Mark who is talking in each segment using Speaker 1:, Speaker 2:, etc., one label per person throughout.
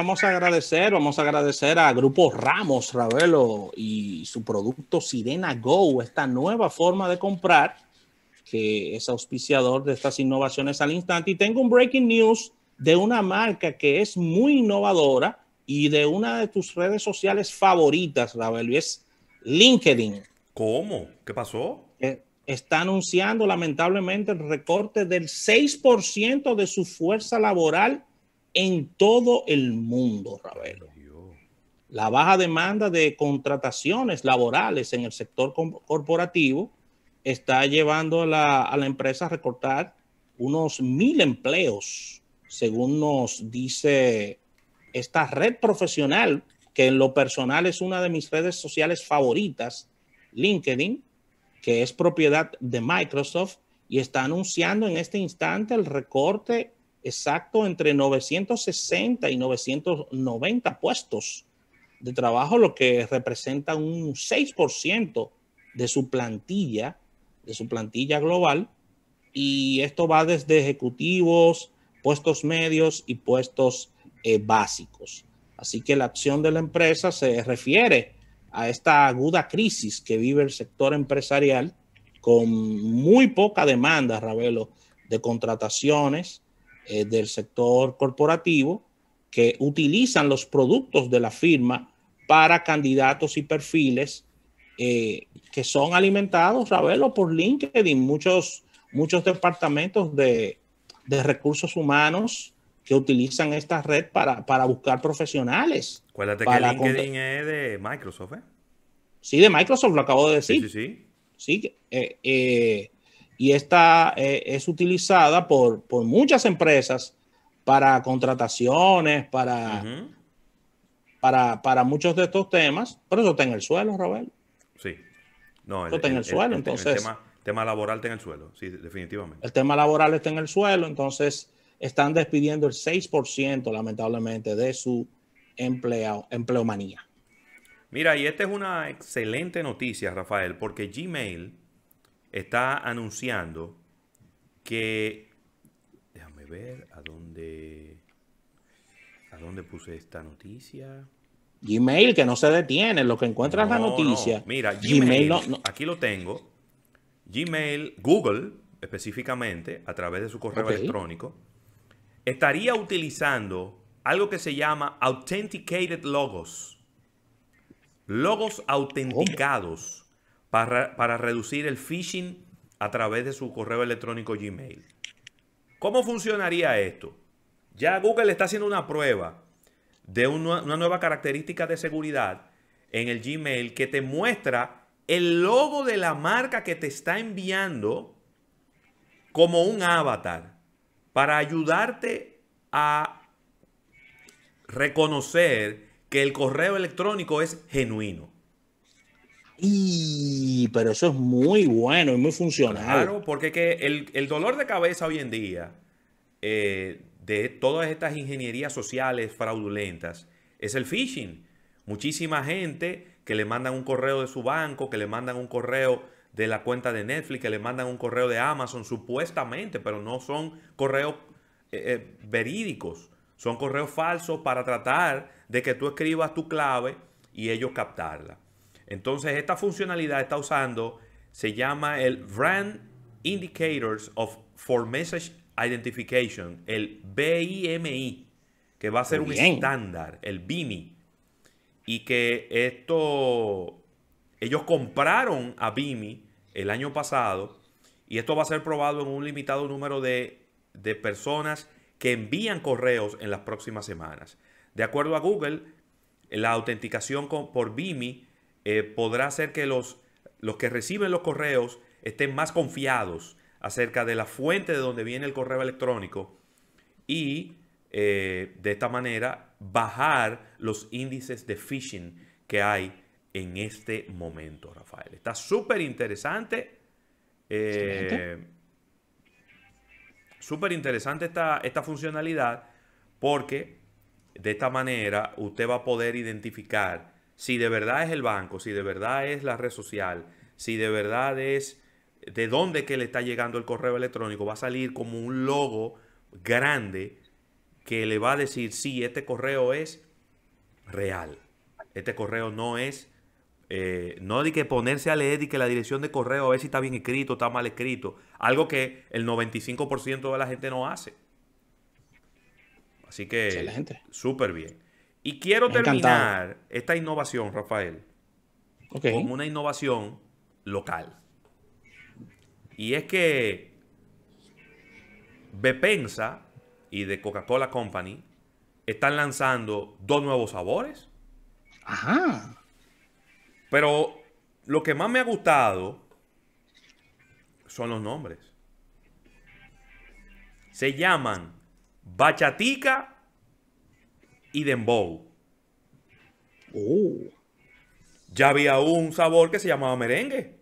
Speaker 1: vamos a agradecer, vamos a agradecer a Grupo Ramos Ravelo y su producto Sirena Go, esta nueva forma de comprar que es auspiciador de estas innovaciones al instante. Y tengo un breaking news de una marca que es muy innovadora y de una de tus redes sociales favoritas, Ravelo, y es LinkedIn. ¿Cómo? ¿Qué pasó? Eh, está anunciando lamentablemente el recorte del 6% de su fuerza laboral en todo el mundo, Ravelo. La baja demanda de contrataciones laborales en el sector corporativo está llevando a la, a la empresa a recortar unos mil empleos, según nos dice esta red profesional, que en lo personal es una de mis redes sociales favoritas, LinkedIn, que es propiedad de Microsoft y está anunciando en este instante el recorte exacto entre 960 y 990 puestos de trabajo, lo que representa un 6% de su plantilla, de su plantilla global. Y esto va desde ejecutivos, puestos medios y puestos eh, básicos. Así que la acción de la empresa se refiere a esta aguda crisis que vive el sector empresarial con muy poca demanda, Ravelo, de contrataciones, eh, del sector corporativo que utilizan los productos de la firma para candidatos y perfiles eh, que son alimentados, Ravelo, por LinkedIn. Muchos, muchos departamentos de, recursos humanos que utilizan esta red para, buscar profesionales.
Speaker 2: Acuérdate que LinkedIn es de Microsoft, ¿eh?
Speaker 1: Sí, de Microsoft, lo acabo de decir. Sí, sí, sí. Eh, y esta eh, es utilizada por, muchas empresas para contrataciones, para, para, muchos de estos temas, pero eso está en el suelo, Raúl.
Speaker 2: Sí. No, está en el, suelo, entonces. Tema, laboral está en el suelo, sí, definitivamente.
Speaker 1: El tema laboral está en el suelo, entonces están despidiendo el 6%, lamentablemente, de su empleado, empleomanía.
Speaker 2: Mira, y esta es una excelente noticia, Rafael, porque Gmail está anunciando que... Déjame ver a dónde... ¿A dónde puse esta noticia?
Speaker 1: Gmail, que no se detiene, lo que encuentras la noticia. Mira, Gmail,
Speaker 2: aquí lo tengo. Gmail, Google específicamente, a través de su correo electrónico, estaría utilizando algo que se llama Authenticated Logos. Logos autenticados para, reducir el phishing a través de su correo electrónico Gmail. ¿Cómo funcionaría esto? Ya Google está haciendo una prueba de una, nueva característica de seguridad en el Gmail que te muestra el logo de la marca que te está enviando como un avatar para ayudarte a reconocer que el correo electrónico es genuino.
Speaker 1: Y, pero eso es muy bueno y muy funcional. Claro,
Speaker 2: porque el, dolor de cabeza hoy en día eh, de todas estas ingenierías sociales fraudulentas es el phishing. Muchísima gente que le mandan un correo de su banco, que le mandan un correo de la cuenta de Netflix, que le mandan un correo de Amazon, supuestamente, pero no son correos eh, eh, verídicos. Son correos falsos para tratar de que tú escribas tu clave y ellos captarla. Entonces, esta funcionalidad está usando, se llama el Brand Indicators of For Message Identification, el BIMI, que va a ser un estándar, el BIMI. Y que esto, ellos compraron a BIMI el año pasado y esto va a ser probado en un limitado número de, personas que envían correos en las próximas semanas. De acuerdo a Google, la autenticación con, por BIMI eh, podrá hacer que los, los que reciben los correos estén más confiados acerca de la fuente de donde viene el correo electrónico y eh, de esta manera bajar los índices de phishing que hay en este momento, Rafael. Está súper interesante. Eh, súper interesante esta funcionalidad porque de esta manera usted va a poder identificar si de verdad es el banco, si de verdad es la red social, si de verdad es de dónde que le está llegando el correo electrónico, va a salir como un logo grande que le va a decir, si este correo es real. Este correo no es, eh, no de que ponerse a leer y que la dirección de correo a ver si está bien escrito, está mal escrito. Algo que el 95% de la gente no hace. Así que, súper bien. Y quiero terminar esta innovación, Rafael, okay. con una innovación local. Y es que Bepensa y de Coca-Cola Company están lanzando dos nuevos sabores. Ajá. Pero lo que más me ha gustado son los nombres. Se llaman Bachatica y dembow. Oh. Ya había un sabor que se llamaba merengue.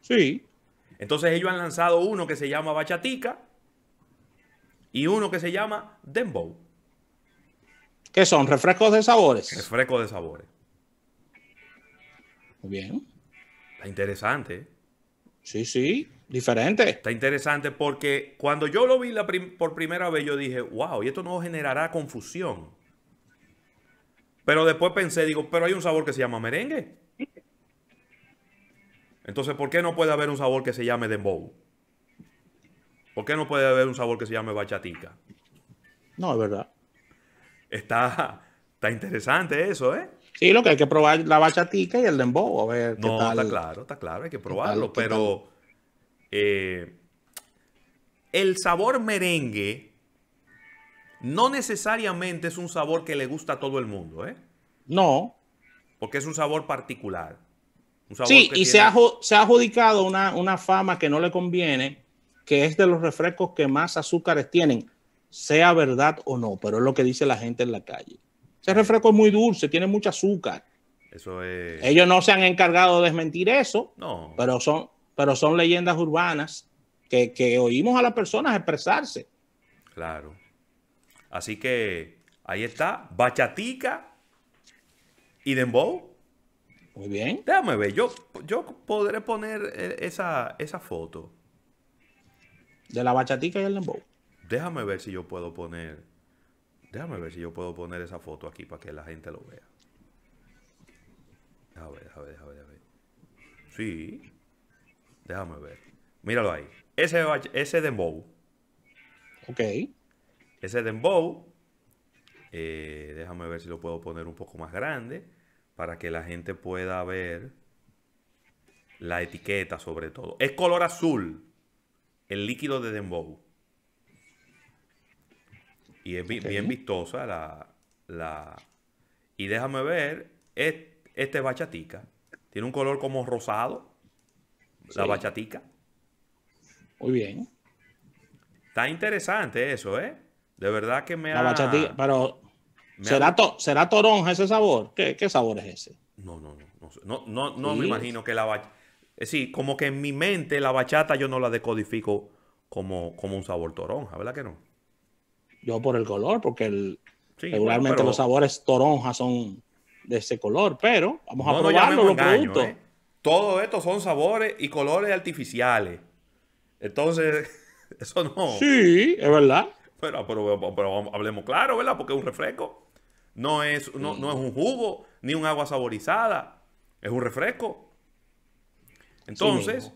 Speaker 2: Sí. Entonces ellos han lanzado uno que se llama bachatica y uno que se llama
Speaker 1: dembow. ¿Qué son? ¿Refrescos de sabores? Refrescos de sabores. Muy
Speaker 2: bien. Está interesante. ¿eh? Sí, sí, diferente. Está interesante porque cuando yo lo vi la por primera vez yo dije, wow, y esto no generará confusión. Pero después pensé, digo, pero hay un sabor que se llama merengue. Entonces, ¿por qué no puede haber un sabor que se llame dembow? ¿Por qué no puede haber un sabor que se llame bachatica? No, es verdad. Está, está interesante eso, ¿eh?
Speaker 1: Sí, lo que hay que probar la bachatica y el dembow, No, está claro,
Speaker 2: está claro, hay que probarlo, pero eh, el sabor merengue no necesariamente es un sabor que le gusta a todo el mundo, ¿eh? No. Porque es un sabor particular. sí, y se, ha,
Speaker 1: adjudicado una, fama que no le conviene, que es de los refrescos que más azúcares tienen, sea verdad o no, pero es lo que dice la gente en la calle. Ese refresco es muy dulce, tiene mucho azúcar.
Speaker 2: Eso es...
Speaker 1: Ellos no se han encargado de desmentir eso, no. pero, son, pero son leyendas urbanas que oímos a las personas expresarse.
Speaker 2: Claro. Así que ahí está, bachatica y dembow. Muy bien. Déjame ver, yo, yo podré poner eh, esa, foto. De la bachatica y el dembow. Déjame ver si yo puedo poner. Déjame ver si yo puedo poner esa foto aquí para que la gente lo vea. Déjame ver, déjame ver, déjame ver, Sí. Déjame ver. Míralo ahí. Ese, ese dembow. Ok. Ese dembow, eh, déjame ver si lo puedo poner un poco más grande para que la gente pueda ver la etiqueta sobre todo. Es color azul el líquido de dembow. Y es bien vistosa la, Y déjame ver, este, es bachatica. Tiene un color como rosado, la
Speaker 1: bachatica. Muy bien.
Speaker 2: Está interesante eso, ¿eh? De verdad que me la Bachatilla,
Speaker 1: pero ¿será, ¿será toronja ese sabor? ¿Qué, sabor es ese?
Speaker 2: No, no, no. No, me imagino que la bachata... Eh, sí, como que en mi mente la bachata yo no la decodifico como, como un sabor toronja, ¿verdad que no?
Speaker 1: Yo por el color, porque el, regularmente los sabores toronja son de ese color, pero vamos a probarlo no los productos. ¿eh?
Speaker 2: Todo esto son sabores y colores artificiales. Entonces, eso no. Sí, es verdad. Pero, pero, hablemos claro, ¿verdad? Porque es un refresco. No es, no, es un jugo, ni un agua saborizada. Es un refresco. Entonces,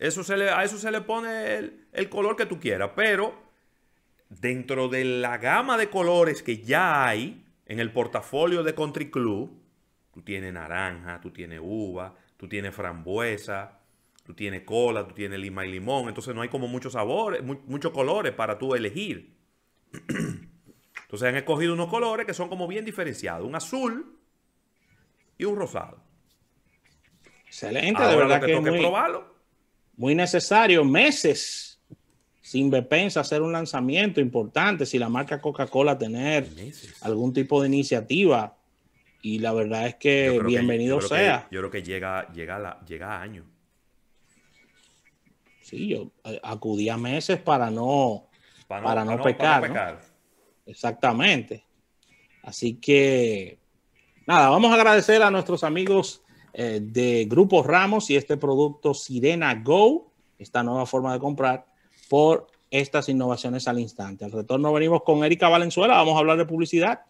Speaker 2: a eso se le pone el, el color que tú quieras. Pero dentro de la gama de colores que ya hay en el portafolio de Country Club, tú tienes naranja, tú tienes uva, tú tienes frambuesa, tú tienes cola, tú tienes lima y limón, entonces no hay como muchos sabores, muchos colores para tú elegir. Entonces han escogido unos colores que son como bien diferenciados, un azul
Speaker 1: y un rosado. Excelente, de verdad que, que muy, probarlo. muy necesario, meses sin Bepensa hacer un lanzamiento importante, si la marca Coca-Cola tener algún tipo de iniciativa y la verdad es que bienvenido sea.
Speaker 2: yo creo que llega, llega, llega a año
Speaker 1: sí, yo acudí a meses para no, pecar, Exactamente. Así que, nada, vamos a agradecer a nuestros amigos eh, de Grupo Ramos y este producto Sirena Go, esta nueva forma de comprar, por estas innovaciones al instante. Al retorno venimos con Erika Valenzuela, vamos a hablar de publicidad.